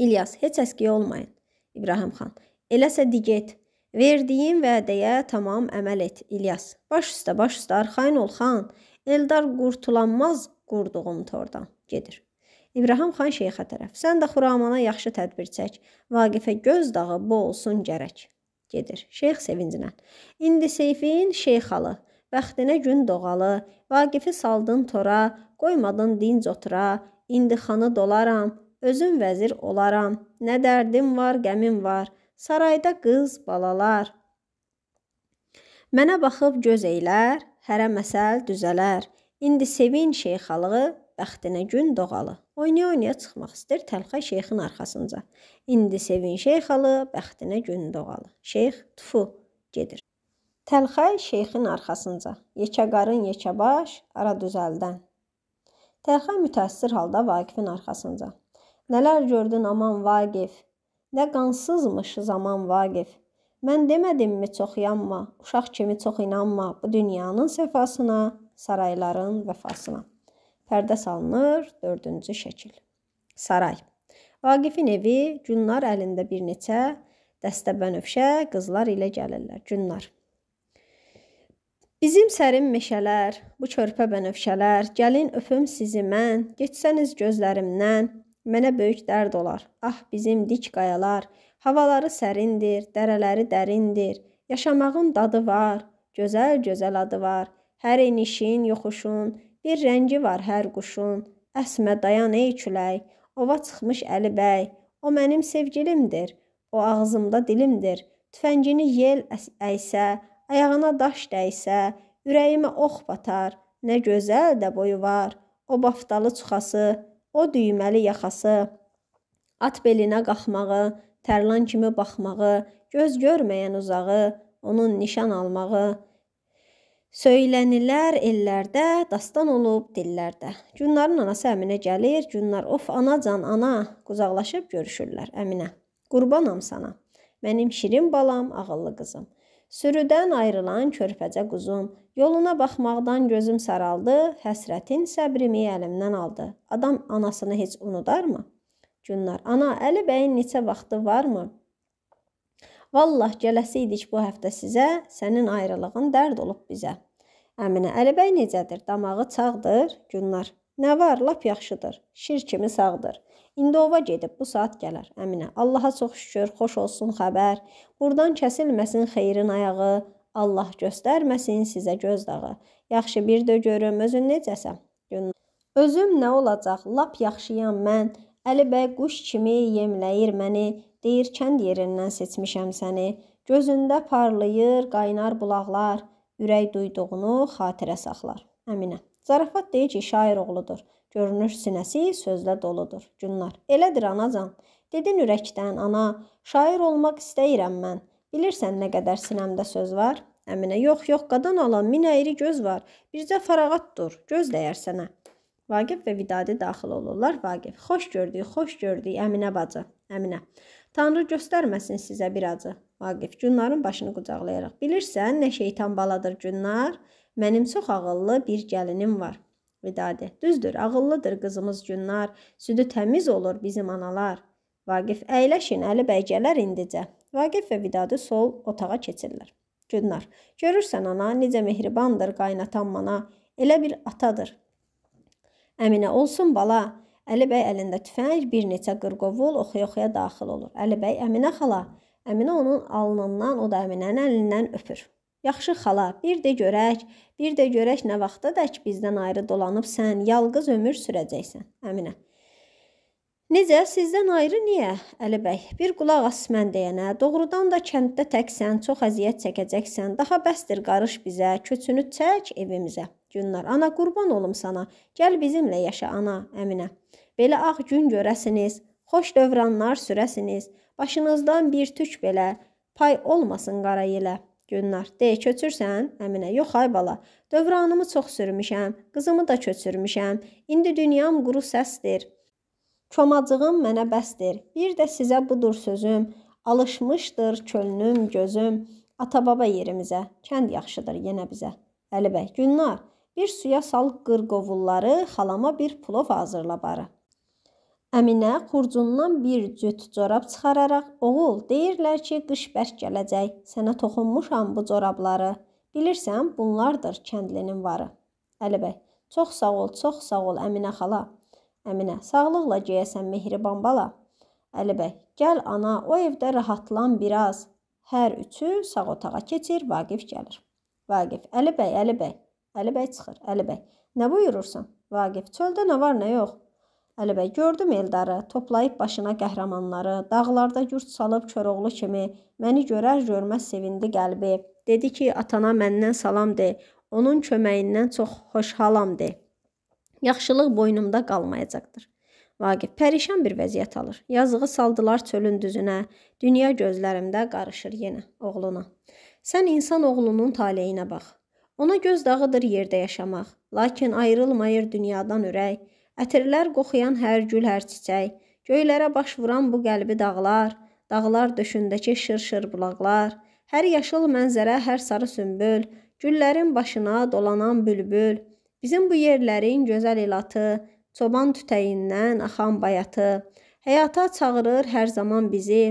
İlyas, heç əskiy olmayın. İbrahim xan, eləsə dig et. Verdiyin vədəyə tamam əməl et, İlyas. Baş üstə, baş üstə, arxayın ol xan. Eldar qurtulanmaz qurduğum tordan. Gedir. İbrahim xan şeyxə tərəf. Sən də Xuramana yaxşı tədbir çək. Vaqifə göz dağı bu olsun gərək. Gedir. Şeyx sevincinə. İndi Seyfin şeyxalı bəxtinə gün doğalı, Vaqifi saldın tora, qoymadın dinc otura, indi xanı dolaram, özüm vəzir olaram. Nə dərdim var, qəmim var, sarayda qız, balalar. Mənə baxıb göz eylər, hərə məsəl düzələr. İndi sevin şeyxalığı, bəxtinə gün doğalı. Oynaya-oynaya çıxmaq istər təlxə şeyxin arxasınca. İndi sevin şeyxalı, bəxtinə gün doğalı. Şeyx tufu gedir. Təlxəy şeyxin arxasınca, yekə qarın yekə baş, ara düzəldən. Təlxəy mütəəssir halda Vaqifin arxasınca. Nələr gördün aman Vaqif? Nə qansızmış zaman Vaqif. Mən demədimmi çox yanma, uşaq kimi çox inanma bu dünyanın səfasına, sarayların vəfasına. Pərdə salınır, 4-cü şəkil. Saray. Vaqifin evi, Günnar əlində bir neçə dəstə bənövşə qızlar ilə gəlirlər. Günnar Bizim sərin meşələr, bu körpə bənövşələr, gəlin öpüm sizi mən, geçsəniz gözlərimdən, mənə böyük dərd olar. Ah bizim dik qayalar, havaları sərindir, dərələri dərindir. Yaşamağın dadı var, gözəl-gözəl adı var. Hər enişin, yoxuşun, bir rəngi var hər quşun. Əsmə dayan ey külək, ova çıxmış Əli bəy. O mənim sevgilimdir, o ağzımda dilimdir. Tüfəngini yel əysə, Ayağına daş dəysə, ürəyimə ox batar. Nə gözəl də boyu var. O baftalı çuxası, o düyməli yaxası. At belinə qalxmağı, tərlan kimi baxmağı, göz görməyən uzağı, onun nişan almağı. Söylənilər ellərdə, dastan olub dillərdə. Günların anası Əminə gəlir, Günlar of anacan, ana, qucaqlaşıb görüşürlər Əminə. Qurbanam sana. Mənim şirin balam, ağıllı qızım. Sürüdən ayrılan körpəcə quzum, yoluna baxmaqdan gözüm saraldı, həsrətin səbrimi əlimdən aldı. Adam anasını heç unudarmı? Günlər, ana, Əli bəyin neçə vaxtı varmı? Vallah gələsi idik bu həftə sizə, sənin ayrılığın dərd olub bizə. Əminə, Əli bəy necədir? Damağı çağdır, Günlər. Nə var, lap yaxşıdır. Şir kimi sağdır. İndi ova gedib bu saat gələr. Əminə, Allaha çox şükür, xoş olsun xəbər. Burdan kəsilməsin xeyrin ayağı. Allah göstərməsin sizə göz dağı. Yaxşı bir də görüm özün necəsən. Özüm nə olacaq? Lap yaxşıyam mən. Əli bəy quş kimi yemləyir məni. Deyir kənd yerindən seçmişəm səni. Gözündə parlayır qaynar bulaqlar. Ürək duyduğunu xatirə saxlar. Əminə. Zarafat deyir ki, şair oğludur. Görünür sinəsi sözlə doludur. Günnar. Elədir anacan. Dedin ürəkdən, ana, şair olmaq istəyirəm mən. Bilirsən nə qədər sinəmdə söz var? Əminə, yox, yox, qadan alan min əyri göz var. Bircə farağat dur, göz dəyər sənə. Vaqif və Vidadi daxil olurlar. Vaqif, xoş gördük, xoş gördük, Əminə bacı, Əminə. Tanrı göstərməsin sizə bir acı. Vaqif, Günların başını qucaqlayaraq. Bilirsən, nə şeytan baladır Günlar? Mənim çox ağıllı bir gəlinim var. Vidadi. Düzdür, ağıllıdır qızımız Günnar. Südü təmiz olur bizim analar. Vaqif, əyləşin, Əli bəy gələr indicə. Vaqif və Vidadi sol otağa keçirlər. Günnar, görürsən ana, necə mehribandır qaynatan mana. Elə bir atadır. Əminə olsun bala. Əli bəy əlində tüfəng, bir neçə qırqovul oxuya-oxuya daxil olur. Əli bəy Əminə xala. Əminə onun alnından, o da Əminənin əlindən öpür. Yaxşı xala, bir də görək, bir də görək nə vaxta dək bizdən ayrı dolanıb sən yalqız ömür sürəcəksən. Əminə. Necə sizdən ayrı niyə? Əli bəy, bir qulaq as mən deyənə. Doğrudan da kənddə təksən, çox əziyyət çəkəcəksən. Daha bəsdir qarış bizə, köçünü çək evimizə. Günlər, ana qurban olum sana. Gəl bizimlə yaşa ana, Əminə. Belə ağ gün görəsiniz, xoş dövranlar sürəsiniz. Başınızdan bir tük belə pay olmasın qara yelə. Gülnar, de, köçürsən? Əminə, yox ay bala, dövranımı çox sürmüşəm, qızımı da köçürmüşəm. İndi dünyam quru səsdir. Komacığım mənə bəsdir. Bir də sizə budur sözüm. Alışmışdır könlüm, gözüm, ata-baba yerimizə. Kənd yaxşıdır yenə bizə. Əli bəy, Gülnar, bir suya sal qırqovulları, xalama bir plov hazırla barı. Əminə xurcundan bir cüt corab çıxararaq, "Oğul, deyirlər ki, qış bərk gələcək. Sənə toxunmuşam bu corabları. Bilirsən, bunlardır kəndlinin varı." Əlibəy: "Çox sağ ol, çox sağ ol Əminə xala." Əminə: "Sağlıqla geyəsən mehriban bala." Əlibəy: "Gəl ana, o evdə rahatlan biraz." Hər üçü sağ otağa keçir, Vaqif gəlir. Vaqif: "Əlibəy, Əlibəy." Əlibəy çıxır. Əlibəy: "Nə buyurursan?" Vaqif: "Çöldə nə var, nə yox?" Əli bəy gördüm Eldarı, toplayıb başına qəhrəmanları, dağlarda yurd salıb Koroğlu kimi, məni görər görməz sevindi qəlbi. Dedi ki, atana məndən salam de, onun köməyindən çox xoşhalam de. Yaxşılıq boynumda qalmayacaqdır. Vaqif pərişan bir vəziyyət alır. Yazığı saldılar çölün düzünə, dünya gözlərimdə qarışır yenə oğluna. Sən insan oğlunun taleyinə bax. Ona göz dağıdır yerdə yaşamaq, lakin ayrılmayır dünyadan ürək. Ətirlər qoxuyan hər gül, hər çiçək, göylərə baş vuran bu qəlbi dağlar, dağlar döşündəki şır-şır bulaqlar, hər yaşıl mənzərə, hər sarı sümbül, güllərin başına dolanan bülbül, bizim bu yerlərin gözəl ilatı, çoban tütəyindən axan bayatı, həyata çağırır hər zaman bizi,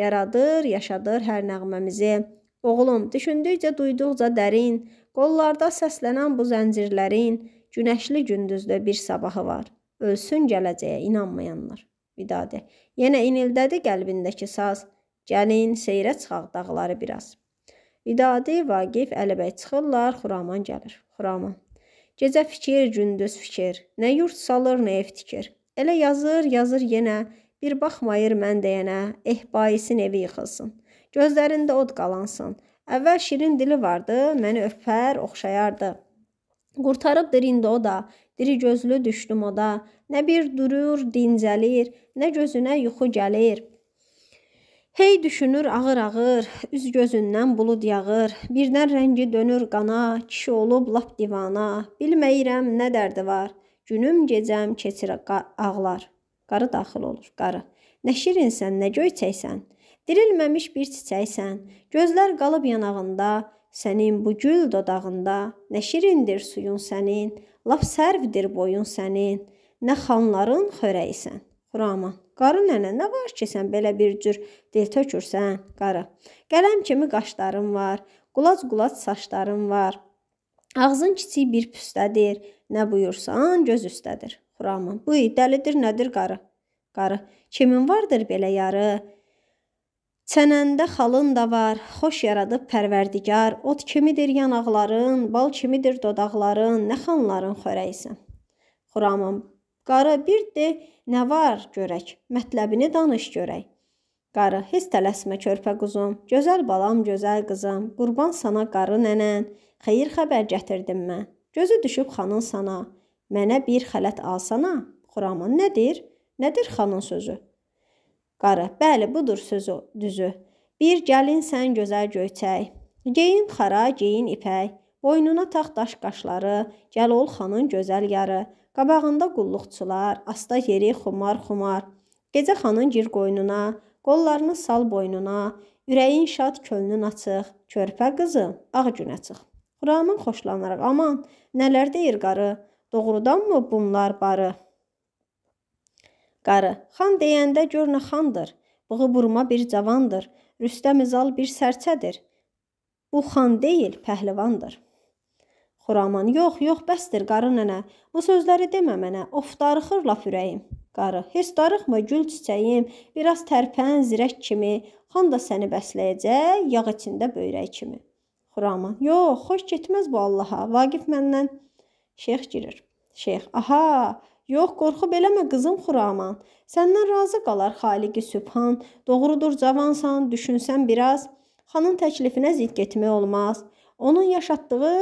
yaradır, yaşadır hər nəğməmizi. Oğlum, düşündükcə, duyduqca dərin, qollarda səslənən bu zəncirlərin, Günəşli gündüzdə bir sabahı var. Ölsün gələcəyə inanmayanlar. Vidadi. Yenə inildədi qəlbindəki saz. Gəlin seyrə çıxaq dağları biraz. Vidadi, Vaqif, Əlibəy çıxırlar, Xuraman gəlir. Xuraman. Gecə fikir, gündüz fikir. Nə yurt salır, nə ev tikir. Elə yazır, yazır yenə. Bir baxmayır mən deyənə, eh bayisin evi yıxılsın. Gözlərində od qalansın. Əvvəl şirin dili vardı, məni öpər, oxşayardı. Qurtarıbdır indi o da, diri gözlü düşdüm o da. Nə bir durur, dincəlir, nə gözünə yuxu gəlir. Hey düşünür ağır-ağır, üz gözündən bulud yağır. Birdən rəngi dönür qana, kişi olub lap divana. Bilməyirəm nə dərdi var. Günüm gecəm keçir ağlar. Qarı daxil olur, qarı. Nə şirinsən, nə göyçəksən. Dirilməmiş bir çiçəksən. Gözlər qalıb yanağında, Sənin bu gül dodağında nə şirindir suyun sənin, lap sərvdir boyun sənin. Nə xanların xörəyisən. Xuraman. Qarı nənə, nə var ki, sən belə bir cür dil tökürsən, qarı. Qələm kimi qaşların var, qulac-qulac saçların var. Ağzın kiçik bir püstədir. Nə buyursan göz üstədir. Xuraman. Bu dəlidir, nədir qarı? Qarı. Kimin vardır belə yarı? Çənəndə xalın da var, xoş yaradıb pərverdigar, ot kimidir yanaqların, bal kimidir dodaqların, nə xanların xörəyisən. Xuramım, qarı bir de nə var görək, mətləbini danış görək. Qarı, heç tələsmə körpə quzum, gözəl balam, gözəl qızım, qurban sana qarı nənən, xeyir xəbər gətirdim mən. Gözü düşüb xanın sana, mənə bir xələt alsana. Xuramın nədir? Nədir xanın sözü? Qarı, bəli, budur sözü düzü. Bir gəlin sən gözəl göyçək. Geyin xara, geyin ipək. Boynuna tax daş qaşları, Cəlol xanın gözəl yarı. Qabağında qulluqçular, asta yeri xumar-xumar. Gecə xanın gir qoynuna, qollarını sal boynuna. Ürəyin şad, könlün açıq. Körpə qızı, ağ günə çıx. Xuramın xoşlanaraq, aman, nələr deyir qarı? Doğrudanmı bunlar barı? Qarı, xan deyəndə gör nə xandır. Bığı burma bir cavandır. Rüstəm İzal bir sərçədir. Bu xan deyil, pəhlivandır. Xuraman, yox, yox, bəsdir qarı nənə. Bu sözləri demə mənə. Of, darıxır laf ürəyim. Qarı, heç darıxma gül çiçəyim, biraz tərpən zirək kimi. Xan da səni bəsləyəcək, yağ içində böyrək kimi. Xuraman, yox, xoş getməz bu Allaha. Vaqif məndən. Şeyx girir. Şeyx, aha, Yox, qorxub eləmə qızım Xuraman. Səndən razı qalar Xaliqi Sübhan. Doğrudur, cavansan, düşünsən biraz. Xanın təklifinə zidd getmək olmaz. Onun yaşatdığı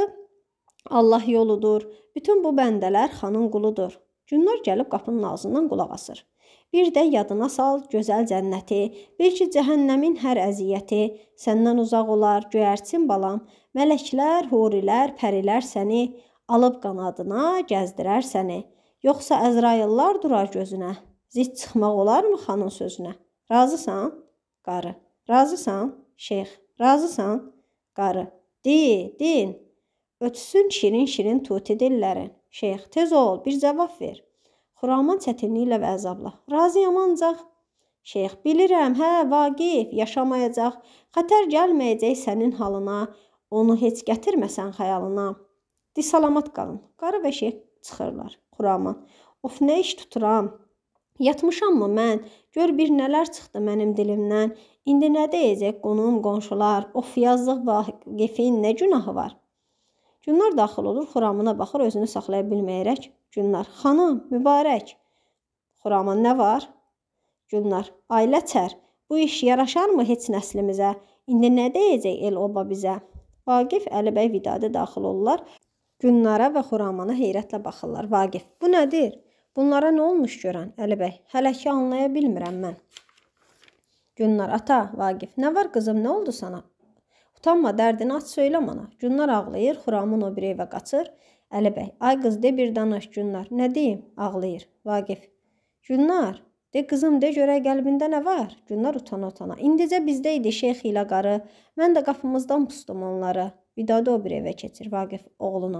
Allah yoludur. Bütün bu bəndələr xanın quludur. Günnar gəlib qapının ağzından qulaq asır. Bir də yadına sal gözəl cənnəti, belki cəhənnəmin hər əziyyəti səndən uzaq olar, göyərçin balam. Mələklər, hurilər, pərilər səni alıb qanadına gəzdirər səni. Yoxsa Əzraillar durar gözünə. Zid çıxmaq olarmı xanın sözünə? Razısan? Qarı. Razısan? Şeyx. Razısan? Qarı. Di, din. Ötsün şirin-şirin tuti dillərin. Şeyx, tez ol, bir cavab ver. Xuraman çətinliklə və əzabla. Razıyam ancaq Şeyx, bilirəm, hə, Vaqif yaşamayacaq. Xətər gəlməyəcək sənin halına. Onu heç gətirməsən xəyalına. Di salamat qalın. Qarı və şeyx çıxırlar. Xuraman. Of, nə iş tuturam? Yatmışammı mən? Gör bir nələr çıxdı mənim dilimdən. İndi nə deyəcək qonum, qonşular? Of, yazıq Vaqifin nə günahı var? Günlar daxil olur, Xuramına baxır, özünü saxlaya bilməyərək. Günlar: "Xanım, mübarək." Xuraman: "Nə var?" Günlar: "Ailə çər. Bu iş yaraşarmı heç nəslimizə? İndi nə deyəcək el-oba bizə?" Vaqif, Əlibəy, Vidadi daxil olurlar. Günnara və Xuramana heyrətlə baxırlar. Vaqif, bu nədir? Bunlara nə olmuş görən? Əli bəy, hələ ki anlaya bilmirəm mən. Günnar, ata, Vaqif, nə var qızım, nə oldu sana? Utanma, dərdini aç söylə mənə. Günnar ağlayır, Xuraman o bir evə qaçır. Əli bəy, ay qız de bir danış Günnar. Nə deyim? Ağlayır. Vaqif, Günnar, De qızım, de görək qəlbində nə var? Günlər utana-utana. İndicə bizdə idi Şeyx ilə qarı. Mən də qapımızdan pustum onları. Vidadi o bir evə keçir Vaqif oğluna.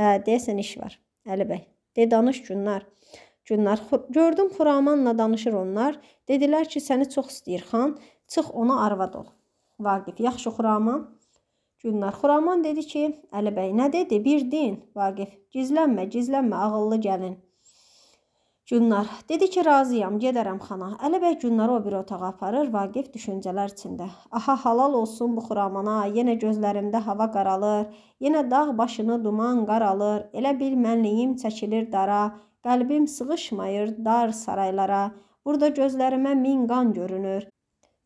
Hə, deyəsən iş var. Əli bəy. De danış Günnar. Günnar gördüm Xuramanla danışır onlar. Dedilər ki, səni çox istəyir xan. Çıx ona arvad ol. Vaqif, yaxşı Xuraman. Günnar Xuraman dedi ki, Əli bəy nə dedi? Bir din. Vaqif, gizlənmə, gizlənmə ağıllı gəlin. Gülnar dedi ki, razıyam, gedərəm xana. Əli bəy Gülnarı o bir otağa aparır, Vaqif düşüncələr içində. Aha, halal olsun bu xuramana, yenə gözlərimdə hava qaralır, yenə dağ başını duman qaralır, elə bil mənliyim çəkilir dara, qəlbim sığışmayır dar saraylara, burada gözlərimə min qan görünür.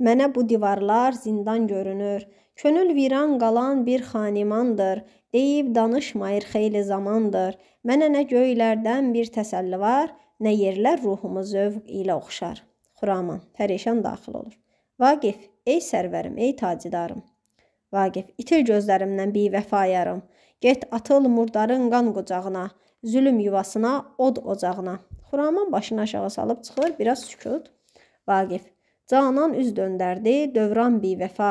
Mənə bu divarlar zindan görünür. Könül viran qalan bir xanimandır. Deyib danışmayır xeyli zamandır. Mənə nə göylərdən bir təsəlli var, Nə yerlər ruhumu zövq ilə oxşar. Xuraman, pərişan daxil olur. Vaqif, ey sərvərim, ey tacidarım. Vaqif, itil gözlərimdən bir vəfayarım. Get atıl murdarın qan qocağına, zülüm yuvasına, od ocağına. Xuraman başını aşağı salıb çıxır, biraz sükut. Vaqif, canan üz döndərdi, dövran bir vəfa.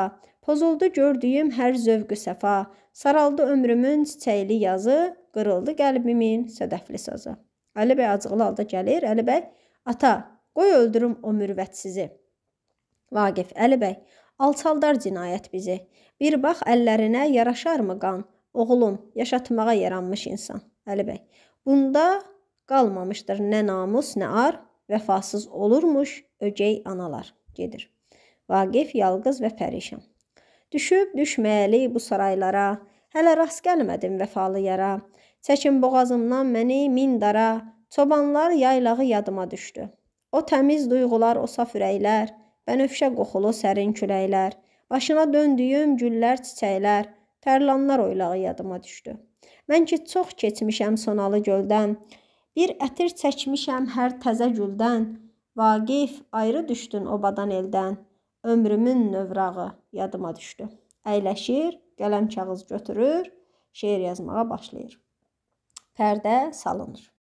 Pozuldu gördüyüm hər zövqü səfa, saraldı ömrümün çiçəkli yazı, qırıldı qəlbimin sədəfli sazı. Əli bəy acıqlı halda gəlir. Əli bəy, ata, qoy öldürüm o mürvətsizi. Vaqif, Əli bəy, alçaldar cinayət bizi. Bir bax əllərinə yaraşarmı qan? Oğlum, yaşatmağa yaranmış insan. Əli bəy, bunda qalmamışdır nə namus, nə ar, vəfasız olurmuş ögey analar. Gedir. Vaqif yalqız və pərişan. Düşüb düşməli bu saraylara, hələ rast gəlmədim vəfalı yara. Çəkin boğazımdan məni min dara, çobanlar yaylağı yadıma düşdü. O təmiz duyğular, o saf ürəklər, bənövşə qoxulu sərin küləklər, başına döndüyüm güllər, çiçəklər, tərlanlar oylağı yadıma düşdü. Mən ki çox keçmişəm sonalı göldən, bir ətir çəkmişəm hər təzə güldən. Vaqif ayrı düşdün obadan eldən. Ömrümün növrağı yadıma düşdü. Əyləşir, qələm kağız götürür, şeir yazmağa başlayır pərdə salınır.